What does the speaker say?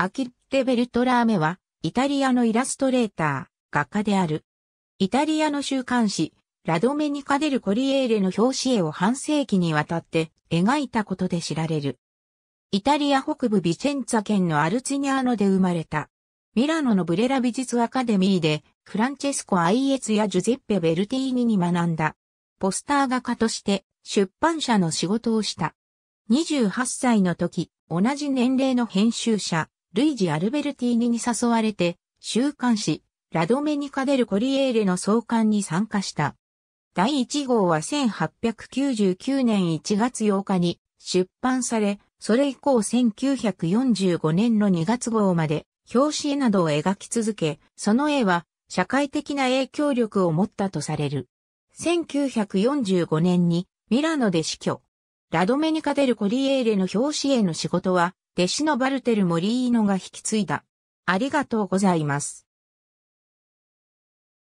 アキッテ・ベルトラーメは、イタリアのイラストレーター、画家である。イタリアの週刊誌、ラドメニカデル・コリエーレの表紙絵を半世紀にわたって描いたことで知られる。イタリア北部ビチェンツァ県のアルツィニアーノで生まれた。ミラノのブレラ美術アカデミーで、フランチェスコ・アイエツやジュゼッペ・ベルティーニに学んだ。ポスター画家として出版社の仕事をした。28歳の時、同じ年齢の編集者、ルイジ・アルベルティーニに誘われて、週刊誌、ラドメニカ・デル・コリエーレの創刊に参加した。第1号は1899年1月8日に出版され、それ以降1945年の2月号まで表紙絵などを描き続け、その絵は社会的な影響力を持ったとされる。1945年にミラノで死去。ラドメニカ・デル・コリエーレの表紙絵の仕事は弟子のバルテル・モリーノが引き継いだ。ありがとうございます。